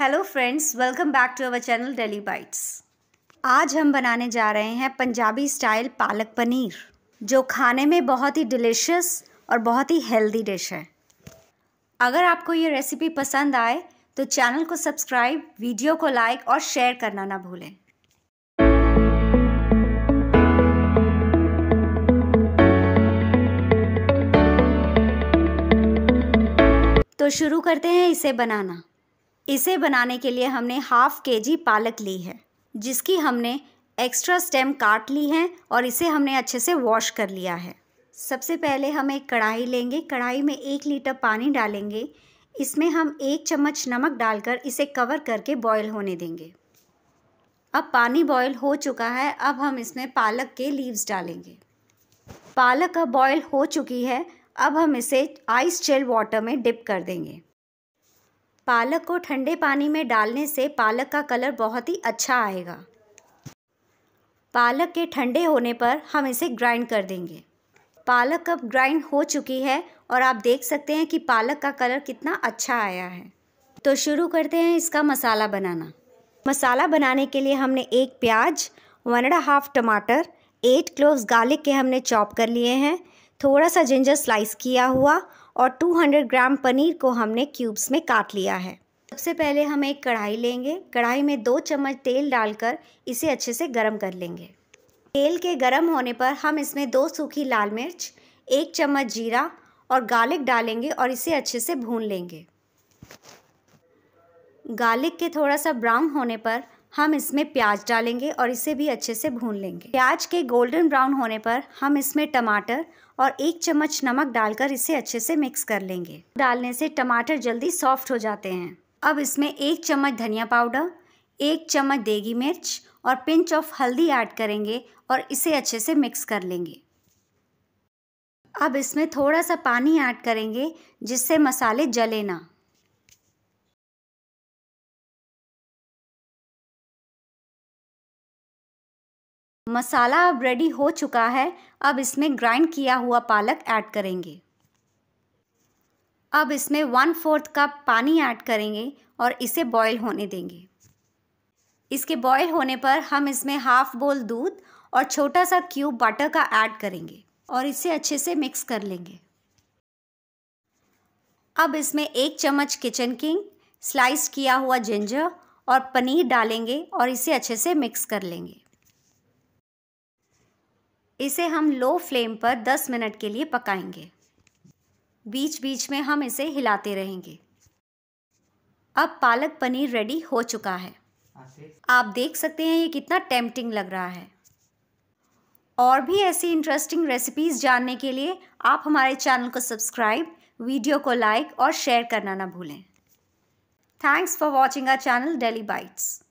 hello friends welcome back to our channel daily bites आज हम बनाने जा रहे हैं पंजाबी स्टाइल पालक पनीर जो खाने में बहुत ही डिलिशियस और बहुत ही हेल्दी डिश है अगर आपको ये रेसिपी पसंद आए तो चैनल को सब्सक्राइब वीडियो को लाइक और शेयर करना ना भूलें तो शुरू करते हैं इसे बनाना इसे बनाने के लिए हमने हाफ़ के जी पालक ली है जिसकी हमने एक्स्ट्रा स्टेम काट ली है और इसे हमने अच्छे से वॉश कर लिया है सबसे पहले हम एक कढ़ाई लेंगे कढ़ाई में एक लीटर पानी डालेंगे इसमें हम एक चम्मच नमक डालकर इसे कवर करके बॉयल होने देंगे अब पानी बॉयल हो चुका है अब हम इसमें पालक के लीव्स डालेंगे पालक अब बॉयल हो चुकी है अब हम इसे आइस जेल वाटर में डिप कर देंगे पालक को ठंडे पानी में डालने से पालक का कलर बहुत ही अच्छा आएगा पालक के ठंडे होने पर हम इसे ग्राइंड कर देंगे पालक अब ग्राइंड हो चुकी है और आप देख सकते हैं कि पालक का कलर कितना अच्छा आया है तो शुरू करते हैं इसका मसाला बनाना मसाला बनाने के लिए हमने एक प्याज वन एंड हाफ टमाटर एट क्लोव्स गार्लिक के हमने चॉप कर लिए हैं थोड़ा सा जिंजर स्लाइस किया हुआ और 200 ग्राम पनीर को हमने क्यूब्स में काट लिया है सबसे पहले हम एक कढ़ाई लेंगे कढ़ाई में दो चम्मच तेल डालकर इसे अच्छे से गर्म कर लेंगे तेल के गर्म होने पर हम इसमें दो सूखी लाल मिर्च एक चम्मच जीरा और गार्लिक डालेंगे और इसे अच्छे से भून लेंगे गार्लिक के थोड़ा सा ब्राउन होने पर हम इसमें प्याज डालेंगे और इसे भी अच्छे से भून लेंगे प्याज के गोल्डन ब्राउन होने पर हम इसमें टमाटर और एक चम्मच नमक डालकर इसे अच्छे से मिक्स कर लेंगे डालने से टमाटर जल्दी सॉफ्ट हो जाते हैं अब इसमें एक चम्मच धनिया पाउडर एक चम्मच देगी मिर्च और पिंच ऑफ हल्दी ऐड करेंगे और इसे अच्छे से मिक्स कर लेंगे अब इसमें थोड़ा सा पानी ऐड करेंगे जिससे मसाले जले ना मसाला अब रेडी हो चुका है अब इसमें ग्राइंड किया हुआ पालक ऐड करेंगे अब इसमें वन फोर्थ कप पानी ऐड करेंगे और इसे बॉईल होने देंगे इसके बॉईल होने पर हम इसमें हाफ बोल दूध और छोटा सा क्यूब बटर का ऐड करेंगे और इसे अच्छे से मिक्स कर लेंगे अब इसमें एक चम्मच किचन किंग स्लाइस किया हुआ जिंजर और पनीर डालेंगे और इसे अच्छे से मिक्स कर लेंगे इसे हम लो फ्लेम पर 10 मिनट के लिए पकाएंगे बीच बीच में हम इसे हिलाते रहेंगे अब पालक पनीर रेडी हो चुका है आप देख सकते हैं ये कितना टेम्पटिंग लग रहा है और भी ऐसी इंटरेस्टिंग रेसिपीज़ जानने के लिए आप हमारे चैनल को सब्सक्राइब वीडियो को लाइक और शेयर करना ना भूलें thanks for watching our channel daily bytes